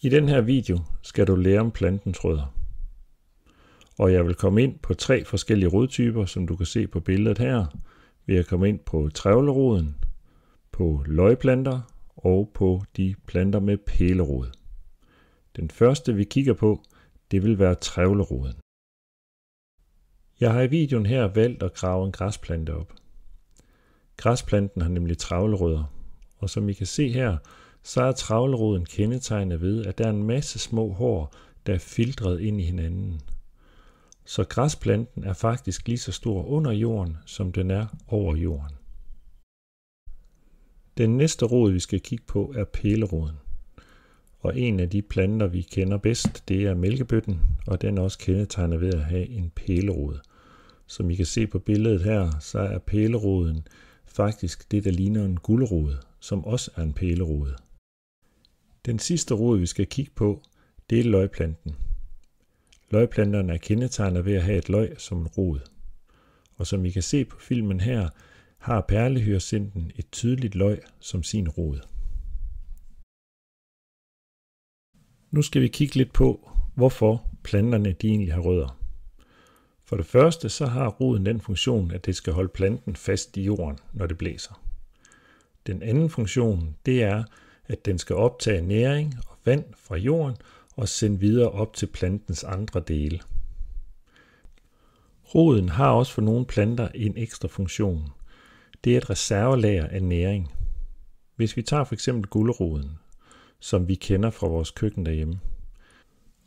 I den her video skal du lære om plantens rødder. Og jeg vil komme ind på tre forskellige rodtyper, som du kan se på billedet her. Vi har kommet ind på trævleroden, på løgplanter og på de planter med pælerod. Den første vi kigger på, det vil være trævleroden. Jeg har i videoen her valgt at grave en græsplante op. Græsplanten har nemlig travlerødder, og som I kan se her, så er travleroden kendetegnet ved, at der er en masse små hår, der er filtret ind i hinanden. Så græsplanten er faktisk lige så stor under jorden, som den er over jorden. Den næste rod, vi skal kigge på, er pæleroden. Og en af de planter, vi kender bedst, det er mælkebøtten, og den er også kendetegnet ved at have en pælerod. Som I kan se på billedet her, så er pæleroden faktisk det, der ligner en guldrod, som også er en pælerod. Den sidste rod, vi skal kigge på, det er løgplanten. Løgplanterne er kendetegnet ved at have et løg som en rod. Og som I kan se på filmen her, har perlehyresinden et tydeligt løg som sin rod. Nu skal vi kigge lidt på, hvorfor planterne de egentlig har rødder. For det første så har roden den funktion, at det skal holde planten fast i jorden, når det blæser. Den anden funktion, det er, at den skal optage næring og vand fra jorden og sende videre op til plantens andre dele. Roden har også for nogle planter en ekstra funktion. Det er et reservelager af næring. Hvis vi tager f.eks. gulderoden, som vi kender fra vores køkken derhjemme.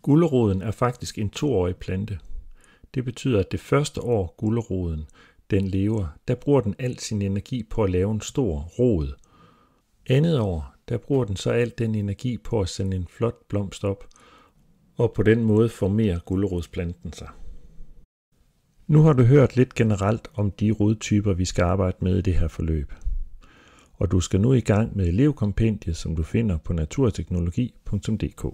Gulderoden er faktisk en toårig plante. Det betyder, at det første år gulderoden den lever, der bruger den al sin energi på at lave en stor rod. Andet år, der bruger den så alt den energi på at sende en flot blomst op, og på den måde formerer guldrodsplanten sig. Nu har du hørt lidt generelt om de rodtyper, vi skal arbejde med i det her forløb. Og du skal nu i gang med elevkompendiet, som du finder på naturteknologi.dk.